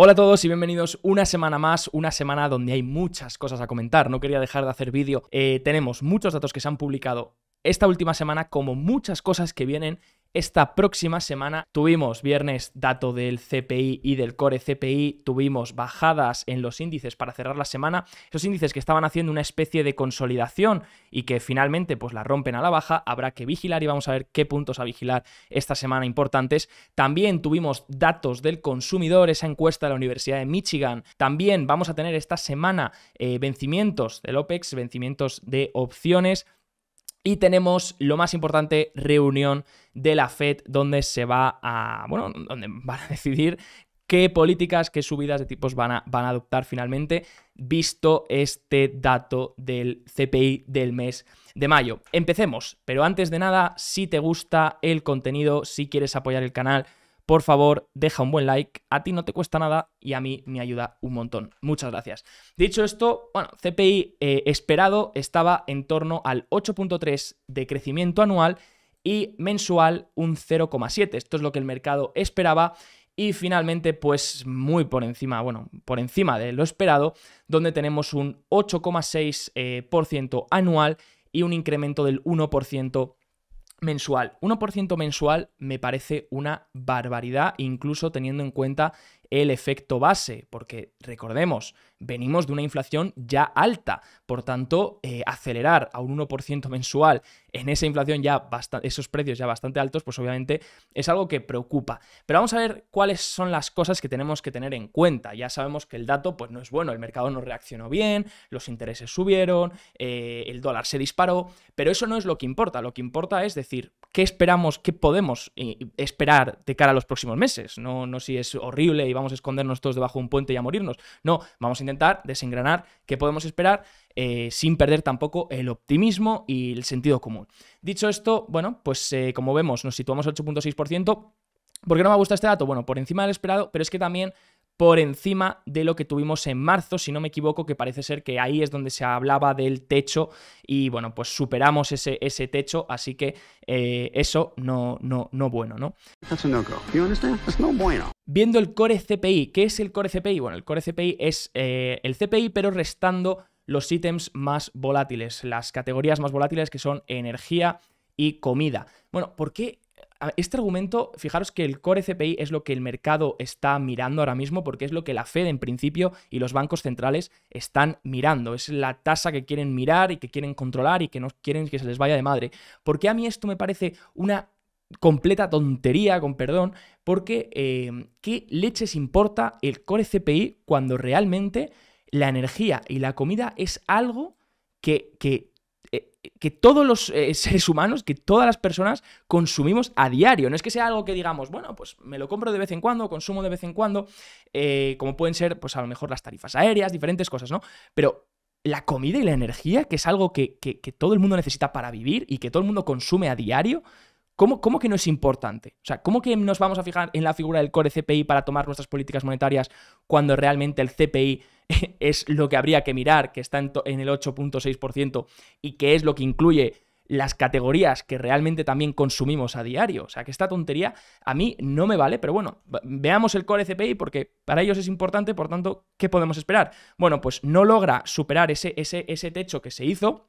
Hola a todos y bienvenidos una semana más, una semana donde hay muchas cosas a comentar. No quería dejar de hacer vídeo. Eh, tenemos muchos datos que se han publicado esta última semana, como muchas cosas que vienen esta próxima semana tuvimos viernes dato del CPI y del core CPI, tuvimos bajadas en los índices para cerrar la semana, esos índices que estaban haciendo una especie de consolidación y que finalmente pues la rompen a la baja, habrá que vigilar y vamos a ver qué puntos a vigilar esta semana importantes. También tuvimos datos del consumidor, esa encuesta de la Universidad de Michigan. También vamos a tener esta semana eh, vencimientos del OPEX, vencimientos de opciones y tenemos lo más importante, reunión de la Fed, donde se va a, bueno, donde van a decidir qué políticas, qué subidas de tipos van a, van a adoptar finalmente, visto este dato del CPI del mes de mayo. Empecemos, pero antes de nada, si te gusta el contenido, si quieres apoyar el canal, por favor, deja un buen like, a ti no te cuesta nada y a mí me ayuda un montón. Muchas gracias. Dicho esto, bueno, CPI eh, esperado estaba en torno al 8.3 de crecimiento anual y mensual un 0,7. Esto es lo que el mercado esperaba y finalmente, pues muy por encima, bueno, por encima de lo esperado, donde tenemos un 8,6% eh, anual y un incremento del 1% mensual. 1% mensual me parece una barbaridad, incluso teniendo en cuenta el efecto base, porque recordemos, venimos de una inflación ya alta. Por tanto, eh, acelerar a un 1% mensual en esa inflación ya bastante, esos precios ya bastante altos, pues obviamente es algo que preocupa. Pero vamos a ver cuáles son las cosas que tenemos que tener en cuenta. Ya sabemos que el dato pues no es bueno, el mercado no reaccionó bien, los intereses subieron, eh, el dólar se disparó, pero eso no es lo que importa. Lo que importa es decir qué esperamos, qué podemos eh, esperar de cara a los próximos meses. No, no si es horrible y vamos a escondernos todos debajo de un puente y a morirnos. No, vamos a intentar desengranar qué podemos esperar eh, sin perder tampoco el optimismo y el sentido común. Dicho esto, bueno, pues eh, como vemos nos situamos al 8.6%. ¿Por qué no me gusta este dato? Bueno, por encima del esperado, pero es que también por encima de lo que tuvimos en marzo, si no me equivoco, que parece ser que ahí es donde se hablaba del techo y bueno, pues superamos ese, ese techo, así que eh, eso no, no, no bueno, ¿no? Viendo el core CPI, ¿qué es el core CPI? Bueno, el core CPI es eh, el CPI pero restando los ítems más volátiles, las categorías más volátiles que son energía y comida. Bueno, ¿por qué este argumento, fijaros que el core CPI es lo que el mercado está mirando ahora mismo porque es lo que la Fed en principio y los bancos centrales están mirando. Es la tasa que quieren mirar y que quieren controlar y que no quieren que se les vaya de madre. Porque a mí esto me parece una completa tontería, con perdón, porque eh, ¿qué leches importa el core CPI cuando realmente la energía y la comida es algo que, que eh, que todos los eh, seres humanos, que todas las personas consumimos a diario. No es que sea algo que digamos, bueno, pues me lo compro de vez en cuando, consumo de vez en cuando, eh, como pueden ser, pues a lo mejor las tarifas aéreas, diferentes cosas, ¿no? Pero la comida y la energía, que es algo que, todo el mundo necesita para vivir y que todo el mundo consume a diario, ¿Cómo, que no es importante? O sea, ¿cómo que nos vamos a fijar en la figura del core CPI para tomar nuestras políticas monetarias cuando realmente el CPI es lo que habría que mirar, que está en, el 8.6% y que es lo que incluye las categorías que realmente también consumimos a diario? O sea, que esta tontería a mí no me vale, pero bueno, veamos el core CPI porque para ellos es importante, por tanto, ¿qué podemos esperar? Bueno, pues no logra superar ese, ese, ese techo que se hizo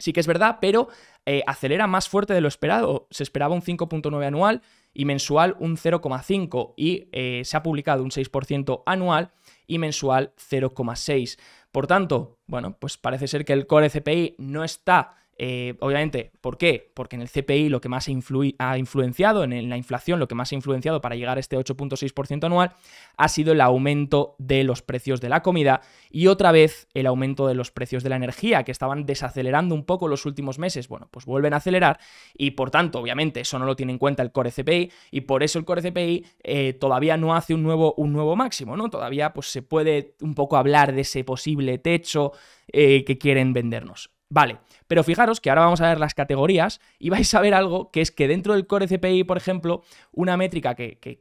Sí que es verdad, pero eh, acelera más fuerte de lo esperado. Se esperaba un 5.9 anual y mensual un 0,5 y eh, se ha publicado un 6% anual y mensual 0,6. Por tanto, bueno, pues parece ser que el core CPI no está eh, obviamente, ¿por qué? Porque en el CPI lo que más ha influenciado, en la inflación, lo que más ha influenciado para llegar a este 8.6% anual ha sido el aumento de los precios de la comida y otra vez el aumento de los precios de la energía, que estaban desacelerando un poco los últimos meses. Bueno, pues vuelven a acelerar y por tanto, obviamente, eso no lo tiene en cuenta el core CPI y por eso el core CPI eh, todavía no hace un nuevo, un nuevo máximo, ¿no? Todavía pues se puede un poco hablar de ese posible techo eh, que quieren vendernos. Vale, pero fijaros que ahora vamos a ver las categorías y vais a ver algo que es que dentro del core CPI, por ejemplo, una métrica que, que,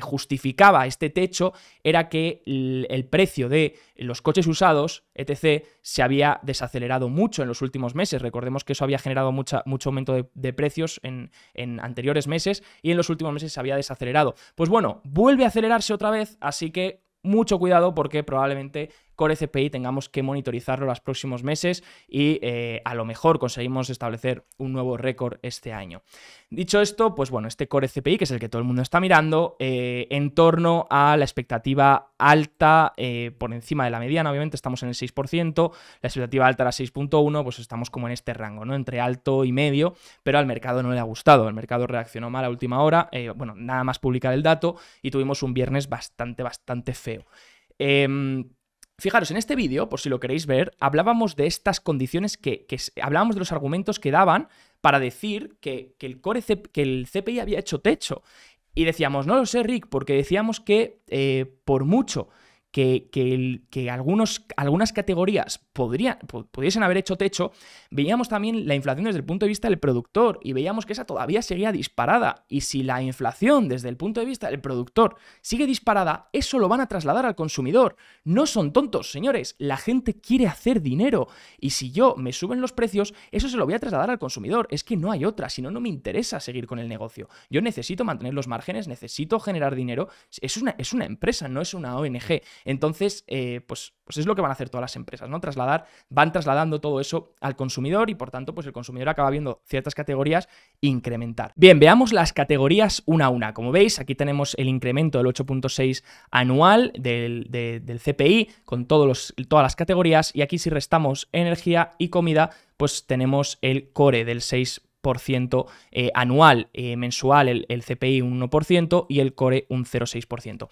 justificaba este techo era que el, precio de los coches usados, etc., se había desacelerado mucho en los últimos meses. Recordemos que eso había generado mucho aumento de, precios en, en anteriores meses y en los últimos meses se había desacelerado. Pues bueno, vuelve a acelerarse otra vez, así que mucho cuidado porque probablemente Core CPI tengamos que monitorizarlo los próximos meses y eh, a lo mejor conseguimos establecer un nuevo récord este año. Dicho esto, pues bueno, este Core CPI, que es el que todo el mundo está mirando, eh, en torno a la expectativa alta eh, por encima de la mediana, obviamente estamos en el 6%, la expectativa alta era 6.1, pues estamos como en este rango, ¿no? Entre alto y medio, pero al mercado no le ha gustado, el mercado reaccionó mal a última hora, bueno, nada más publicar el dato y tuvimos un viernes bastante, bastante feo. Em, Fijaros, en este vídeo, por si lo queréis ver, hablábamos de estas condiciones que, hablábamos de los argumentos que daban para decir que, el core, que el CPI había hecho techo. Y decíamos, no lo sé, Rick, porque decíamos que eh, por mucho que, algunos, algunas categorías podrían, pudiesen haber hecho techo, veíamos también la inflación desde el punto de vista del productor y veíamos que esa todavía seguía disparada. Y si la inflación desde el punto de vista del productor sigue disparada, eso lo van a trasladar al consumidor. No son tontos, señores. La gente quiere hacer dinero. Y si yo me suben los precios, eso se lo voy a trasladar al consumidor. Es que no hay otra, si no, no me interesa seguir con el negocio. Yo necesito mantener los márgenes, necesito generar dinero. Es una, es una empresa, no es una ONG. Entonces, eh, pues, pues, es lo que van a hacer todas las empresas, ¿no? Trasladar, van trasladando todo eso al consumidor y por tanto, pues el consumidor acaba viendo ciertas categorías incrementar. Bien, veamos las categorías una a una. Como veis, aquí tenemos el incremento del 8.6 anual del, CPI con todos los, todas las categorías y aquí si restamos energía y comida, pues tenemos el core del 6 eh, anual, eh, mensual el, el, CPI un 1% y el core un 0,6%.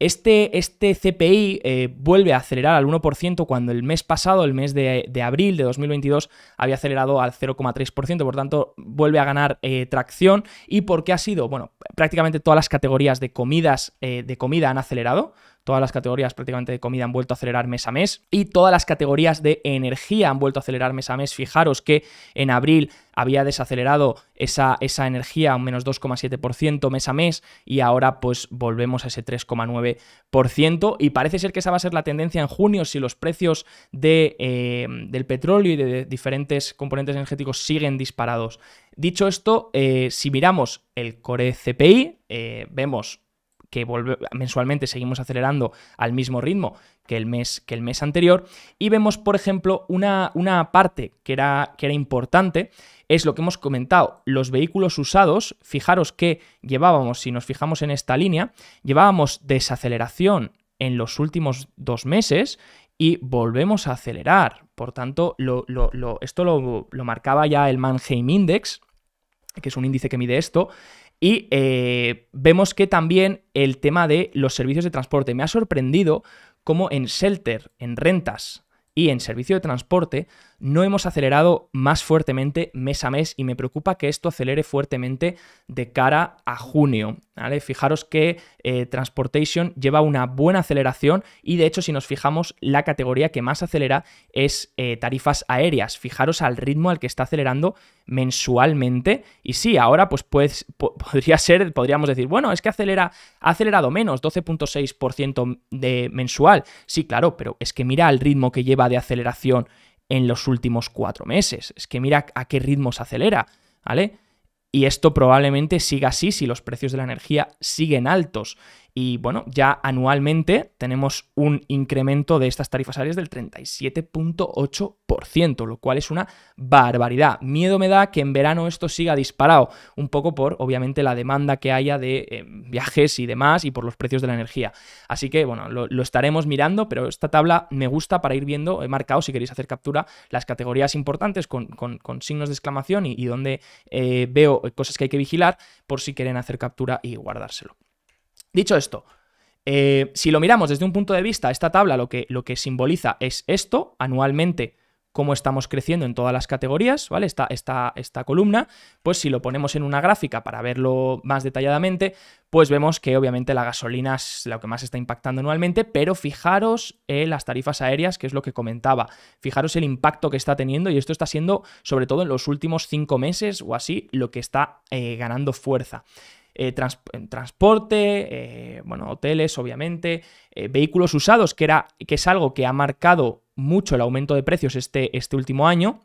Este, este CPI eh, vuelve a acelerar al 1% cuando el mes pasado, el mes de, abril de 2022, había acelerado al 0,3%, por tanto vuelve a ganar eh, tracción. ¿Y por qué ha sido? Bueno, prácticamente todas las categorías de comidas, eh, de comida han acelerado. Todas las categorías prácticamente de comida han vuelto a acelerar mes a mes y todas las categorías de energía han vuelto a acelerar mes a mes. Fijaros que en abril había desacelerado esa, esa energía un menos 2,7% mes a mes y ahora pues volvemos a ese 3,9% y parece ser que esa va a ser la tendencia en junio si los precios eh, del petróleo y de, diferentes componentes energéticos siguen disparados. Dicho esto, eh, si miramos el core CPI, eh, vemos que mensualmente seguimos acelerando al mismo ritmo que el mes, que el mes anterior. Y vemos, por ejemplo, una, una parte que era, que era importante, es lo que hemos comentado, los vehículos usados, fijaros que llevábamos, si nos fijamos en esta línea, llevábamos desaceleración en los últimos dos meses y volvemos a acelerar. Por tanto, esto lo, marcaba ya el Mannheim Index, que es un índice que mide esto, y eh, vemos que también el tema de los servicios de transporte. Me ha sorprendido cómo en shelter, en rentas y en servicio de transporte no hemos acelerado más fuertemente mes a mes y me preocupa que esto acelere fuertemente de cara a junio. ¿vale? Fijaros que eh, Transportation lleva una buena aceleración y de hecho si nos fijamos la categoría que más acelera es eh, tarifas aéreas. Fijaros al ritmo al que está acelerando mensualmente. Y sí, ahora pues, pues podría ser, podríamos decir, bueno, es que acelera, ha acelerado menos, 12.6% de mensual. Sí, claro, pero es que mira el ritmo que lleva de aceleración en los últimos cuatro meses. Es que mira a qué ritmo se acelera, ¿vale? Y esto probablemente siga así si los precios de la energía siguen altos. Y bueno, ya anualmente tenemos un incremento de estas tarifas aéreas del 37.8%, lo cual es una barbaridad. Miedo me da que en verano esto siga disparado, un poco por, obviamente, la demanda que haya de eh, viajes y demás y por los precios de la energía. Así que, bueno, lo, estaremos mirando, pero esta tabla me gusta para ir viendo, he marcado, si queréis hacer captura, las categorías importantes con, signos de exclamación y, donde eh, veo cosas que hay que vigilar por si quieren hacer captura y guardárselo. Dicho esto, eh, si lo miramos desde un punto de vista, esta tabla lo que, lo que simboliza es esto, anualmente cómo estamos creciendo en todas las categorías, ¿vale? Esta, esta, esta, columna, pues si lo ponemos en una gráfica para verlo más detalladamente, pues vemos que obviamente la gasolina es lo que más está impactando anualmente, pero fijaros en eh, las tarifas aéreas, que es lo que comentaba, fijaros el impacto que está teniendo y esto está siendo, sobre todo en los últimos cinco meses o así, lo que está eh, ganando fuerza. Eh, transporte, eh, bueno, hoteles, obviamente, eh, vehículos usados, que, era, que es algo que ha marcado mucho el aumento de precios este, este último año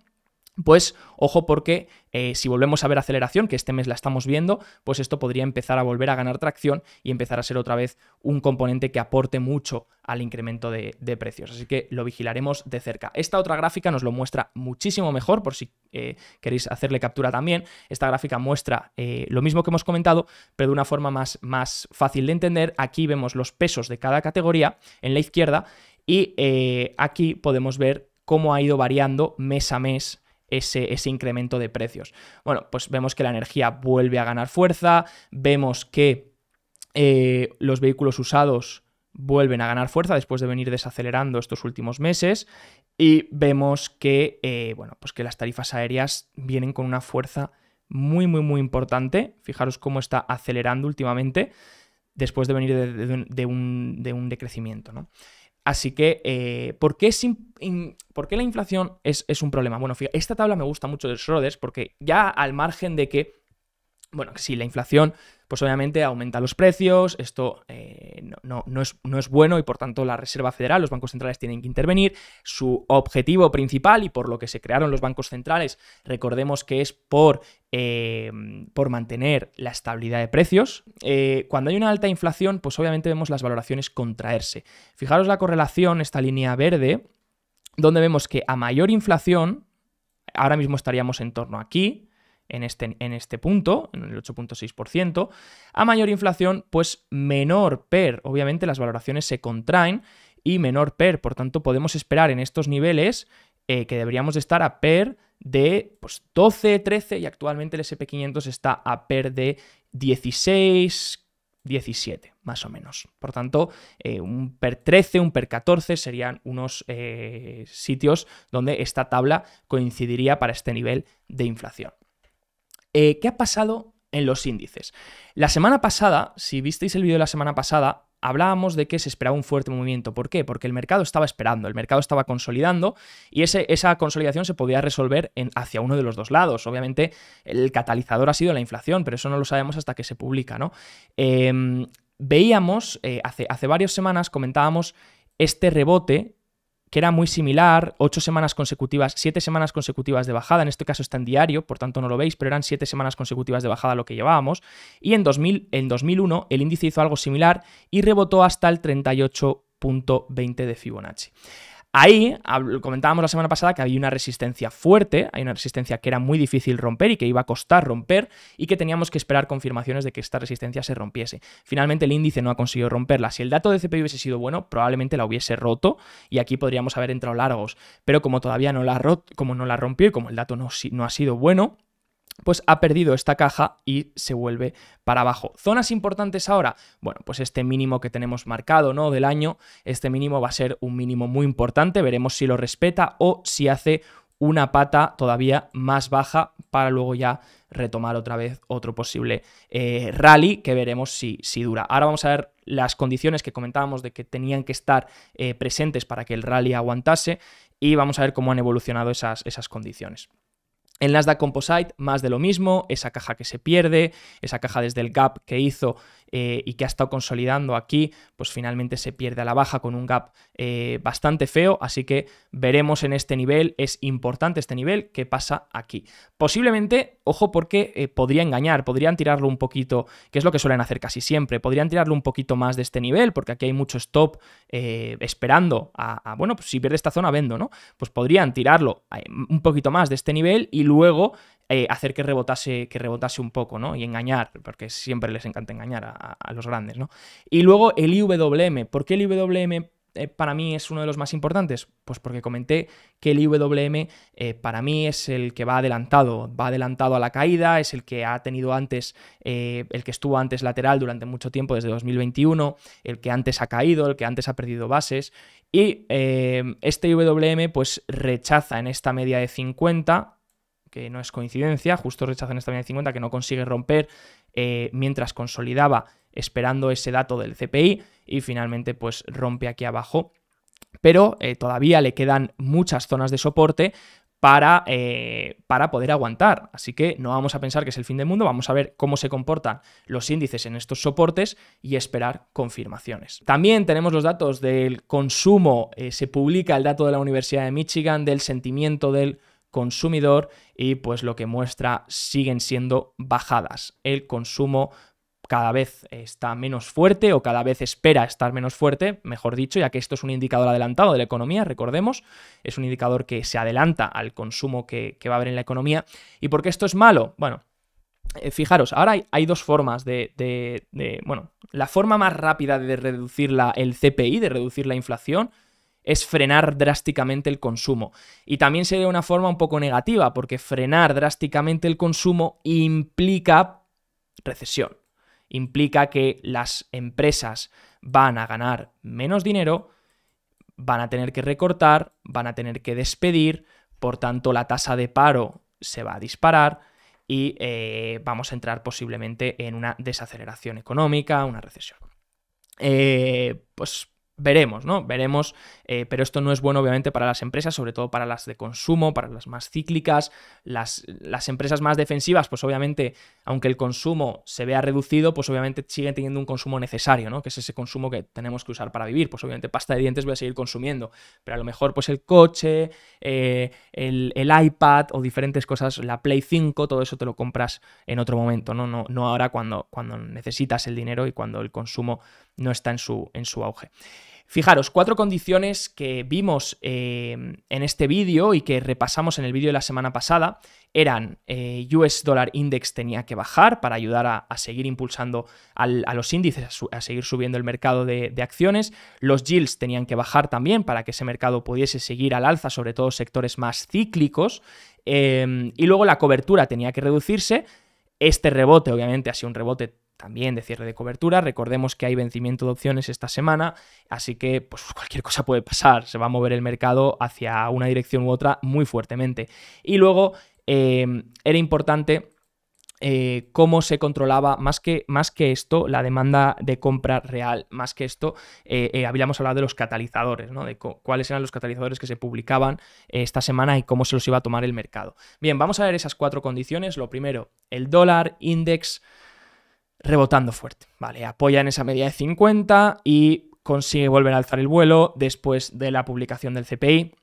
pues ojo porque eh, si volvemos a ver aceleración, que este mes la estamos viendo, pues esto podría empezar a volver a ganar tracción y empezar a ser otra vez un componente que aporte mucho al incremento de, precios. Así que lo vigilaremos de cerca. Esta otra gráfica nos lo muestra muchísimo mejor, por si eh, queréis hacerle captura también. Esta gráfica muestra eh, lo mismo que hemos comentado, pero de una forma más, más fácil de entender. Aquí vemos los pesos de cada categoría en la izquierda y aquí podemos ver cómo ha ido variando mes a mes ese, ese incremento de precios. Bueno, pues vemos que la energía vuelve a ganar fuerza, vemos que eh, los vehículos usados vuelven a ganar fuerza después de venir desacelerando estos últimos meses y vemos que, eh, bueno, pues que las tarifas aéreas vienen con una fuerza muy, muy, muy importante. Fijaros cómo está acelerando últimamente después de venir de, un, de un, decrecimiento. ¿no? Así que, eh, ¿por, qué la inflación es, es un problema? Bueno, fíjate, esta tabla me gusta mucho de Schroeder porque ya al margen de que, bueno, si la inflación pues obviamente aumenta los precios, esto eh, no, es, bueno y por tanto la Reserva Federal, los bancos centrales tienen que intervenir. Su objetivo principal y por lo que se crearon los bancos centrales, recordemos que es por eh, mantener la estabilidad de precios. Eh, cuando hay una alta inflación, pues obviamente vemos las valoraciones contraerse. Fijaros la correlación, esta línea verde, donde vemos que a mayor inflación, ahora mismo estaríamos en torno aquí, en este, en este punto, en el 8.6%. A mayor inflación, pues menor PER. Obviamente las valoraciones se contraen y menor PER. Por tanto, podemos esperar en estos niveles eh, que deberíamos estar a PER de 12, pues, 13 y actualmente el SP500 está a PER de 16, 17, más o menos. Por tanto, eh, un per 13, un per 14 serían unos eh, sitios donde esta tabla coincidiría para este nivel de inflación. Eh, ¿Qué ha pasado en los índices? La semana pasada, si visteis el vídeo de la semana pasada, hablábamos de que se esperaba un fuerte movimiento. ¿Por qué? Porque el mercado estaba esperando, el mercado estaba consolidando y ese, esa consolidación se podía resolver hacia uno de los dos lados. Obviamente, el catalizador ha sido la inflación, pero eso no lo sabemos hasta que se publica, ¿no? Em, veíamos, eh, hace, hace varias semanas comentábamos este rebote que era muy similar, ocho semanas consecutivas, siete semanas consecutivas de bajada, en este caso está en diario, por tanto no lo veis, pero eran siete semanas consecutivas de bajada lo que llevábamos, y en, 2000, en 2001 el índice hizo algo similar y rebotó hasta el 38.20 de Fibonacci. Ahí comentábamos la semana pasada que había una resistencia fuerte, hay una resistencia que era muy difícil romper y que iba a costar romper y que teníamos que esperar confirmaciones de que esta resistencia se rompiese. Finalmente el índice no ha conseguido romperla. Si el dato de CPI hubiese sido bueno, probablemente la hubiese roto y aquí podríamos haber entrado largos, pero como todavía no la, como no la rompió y como el dato no, no ha sido bueno, pues ha perdido esta caja y se vuelve para abajo. Zonas importantes ahora, bueno, pues este mínimo que tenemos marcado, ¿no? Del año, este mínimo va a ser un mínimo muy importante, veremos si lo respeta o si hace una pata todavía más baja para luego ya retomar otra vez otro posible eh, rally que veremos si, si, dura. Ahora vamos a ver las condiciones que comentábamos de que tenían que estar eh, presentes para que el rally aguantase y vamos a ver cómo han evolucionado esas, esas condiciones. El Nasdaq Composite, más de lo mismo, esa caja que se pierde, esa caja desde el gap que hizo eh, y que ha estado consolidando aquí, pues finalmente se pierde a la baja con un gap eh, bastante feo, así que veremos en este nivel, es importante este nivel, qué pasa aquí. Posiblemente, ojo porque eh, podría engañar, podrían tirarlo un poquito, que es lo que suelen hacer casi siempre, podrían tirarlo un poquito más de este nivel, porque aquí hay mucho stop esperando a, a, bueno, pues si pierde esta zona vendo, ¿no? Pues podrían tirarlo un poquito más de este nivel y luego eh, hacer que rebotase, que un poco, ¿no? Y engañar, porque siempre les encanta engañar a, los grandes, ¿no? Y luego el IWM. ¿Por qué el IWM eh, para mí es uno de los más importantes? Pues porque comenté que el IWM eh, para mí es el que va adelantado, va adelantado a la caída, es el que ha tenido antes, el que estuvo antes lateral durante mucho tiempo, desde 2021, el que antes ha caído, el que antes ha perdido bases. Y este IWM pues rechaza en esta media de 50 que no es coincidencia, justo rechazan esta de 50 que no consigue romper eh, mientras consolidaba esperando ese dato del CPI y finalmente pues rompe aquí abajo. Pero eh, todavía le quedan muchas zonas de soporte para, eh, para, poder aguantar. Así que no vamos a pensar que es el fin del mundo, vamos a ver cómo se comportan los índices en estos soportes y esperar confirmaciones. También tenemos los datos del consumo, se publica el dato de la Universidad de Michigan del sentimiento del consumidor y pues lo que muestra siguen siendo bajadas. El consumo cada vez está menos fuerte o cada vez espera estar menos fuerte, mejor dicho, ya que esto es un indicador adelantado de la economía, recordemos, es un indicador que se adelanta al consumo que, va a haber en la economía. ¿Y por qué esto es malo? Bueno, eh, fijaros, ahora hay, dos formas de, bueno, la forma más rápida de reducir el CPI, de reducir la inflación, es frenar drásticamente el consumo. Y también se de una forma un poco negativa, porque frenar drásticamente el consumo implica recesión. Implica que las empresas van a ganar menos dinero, van a tener que recortar, van a tener que despedir, por tanto la tasa de paro se va a disparar y eh, vamos a entrar posiblemente en una desaceleración económica, una recesión. Eh, pues Veremos, ¿no? Veremos, eh, pero esto no es bueno obviamente para las empresas, sobre todo para las de consumo, para las más cíclicas, las, las, empresas más defensivas, pues obviamente, aunque el consumo se vea reducido, pues obviamente siguen teniendo un consumo necesario, ¿no? Que es ese consumo que tenemos que usar para vivir, pues obviamente pasta de dientes voy a seguir consumiendo, pero a lo mejor pues el coche, eh, el, iPad o diferentes cosas, la Play 5, todo eso te lo compras en otro momento, ¿no? No, no ahora cuando, cuando necesitas el dinero y cuando el consumo no está en su, en su auge. Fijaros, cuatro condiciones que vimos eh, en este vídeo y que repasamos en el vídeo de la semana pasada eran eh, US Dollar Index tenía que bajar para ayudar a, seguir impulsando a los índices, a, seguir subiendo el mercado de, acciones. Los yields tenían que bajar también para que ese mercado pudiese seguir al alza, sobre todo sectores más cíclicos. Eh, y luego la cobertura tenía que reducirse. Este rebote, obviamente, ha sido un rebote también de cierre de cobertura. Recordemos que hay vencimiento de opciones esta semana, así que pues, cualquier cosa puede pasar. Se va a mover el mercado hacia una dirección u otra muy fuertemente. Y luego em, era importante eh, cómo se controlaba, más que, más que esto, la demanda de compra real, más que esto, eh, eh, habíamos hablado de los catalizadores, ¿no? de cuáles eran los catalizadores que se publicaban esta semana y cómo se los iba a tomar el mercado. Bien, vamos a ver esas cuatro condiciones. Lo primero, el dólar, index, rebotando fuerte. Vale, apoya en esa media de 50 y consigue volver a alzar el vuelo después de la publicación del CPI.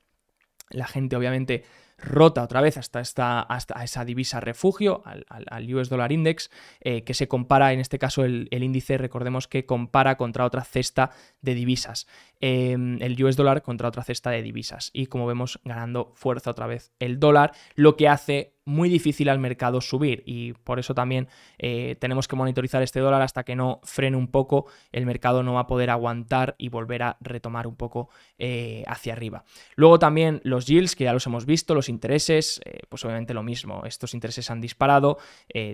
La gente obviamente rota otra vez hasta, esta, hasta esa divisa refugio, al, US Dollar Index, eh, que se compara, en este caso el, índice, recordemos que compara contra otra cesta de divisas, em, el US Dollar contra otra cesta de divisas. Y como vemos, ganando fuerza otra vez el dólar, lo que hace muy difícil al mercado subir y por eso también eh, tenemos que monitorizar este dólar hasta que no frene un poco, el mercado no va a poder aguantar y volver a retomar un poco eh, hacia arriba. Luego también los yields, que ya los hemos visto, los intereses, eh, pues obviamente lo mismo, estos intereses han disparado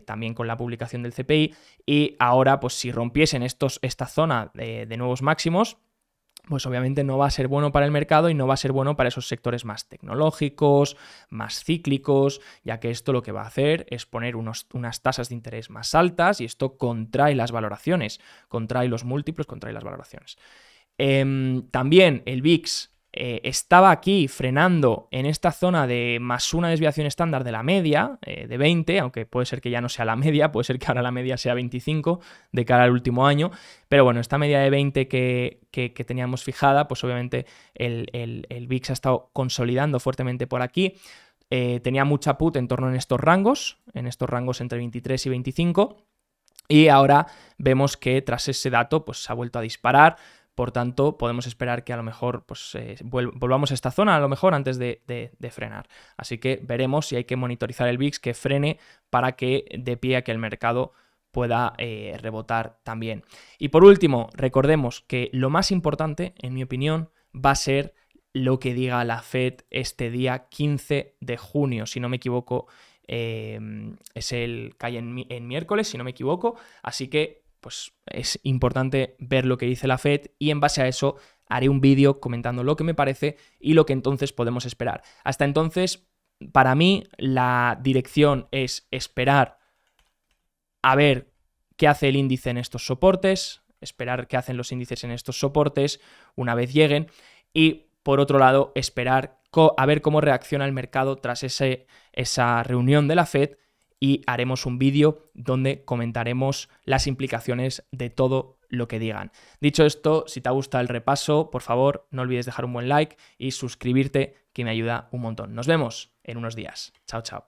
también con la publicación del CPI y ahora pues si rompiesen estos, esta zona de nuevos máximos, pues obviamente no va a ser bueno para el mercado y no va a ser bueno para esos sectores más tecnológicos, más cíclicos, ya que esto lo que va a hacer es poner unas tasas de interés más altas y esto contrae las valoraciones, contrae los múltiplos, contrae las valoraciones. Em, también el VIX eh, estaba aquí frenando en esta zona de más una desviación estándar de la media, eh, de 20, aunque puede ser que ya no sea la media, puede ser que ahora la media sea 25 de cara al último año, pero bueno, esta media de 20 que, teníamos fijada, pues obviamente el, el, el VIX ha estado consolidando fuertemente por aquí. Eh, tenía mucha put en torno en estos rangos, en estos rangos entre 23 y 25. Y ahora vemos que tras ese dato, pues se ha vuelto a disparar. Por tanto, podemos esperar que a lo mejor pues, eh, volvamos a esta zona, a lo mejor antes de, frenar. Así que veremos si hay que monitorizar el VIX que frene para que de pie a que el mercado pueda eh, rebotar también. Y por último, recordemos que lo más importante, en mi opinión, va a ser lo que diga la Fed este día 15 de junio, si no me equivoco. Em, es el cae en miércoles, si no me equivoco. Así que pues es importante ver lo que dice la Fed y en base a eso haré un vídeo comentando lo que me parece y lo que entonces podemos esperar. Hasta entonces, para mí, la dirección es esperar a ver qué hace el índice en estos soportes, esperar qué hacen los índices en estos soportes una vez lleguen y, por otro lado, esperar a ver cómo reacciona el mercado tras esa reunión de la Fed y haremos un vídeo donde comentaremos las implicaciones de todo lo que digan. Dicho esto, si te gusta el repaso, por favor, no olvides dejar un buen like y suscribirte, que me ayuda un montón. Nos vemos en unos días. Chao, chao.